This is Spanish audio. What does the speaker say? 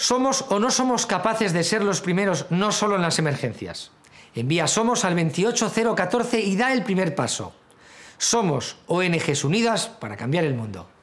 Somos o no somos capaces de ser los primeros no solo en las emergencias. Envía Somos al 28014 y da el primer paso. Somos ONGs Unidas para cambiar el mundo.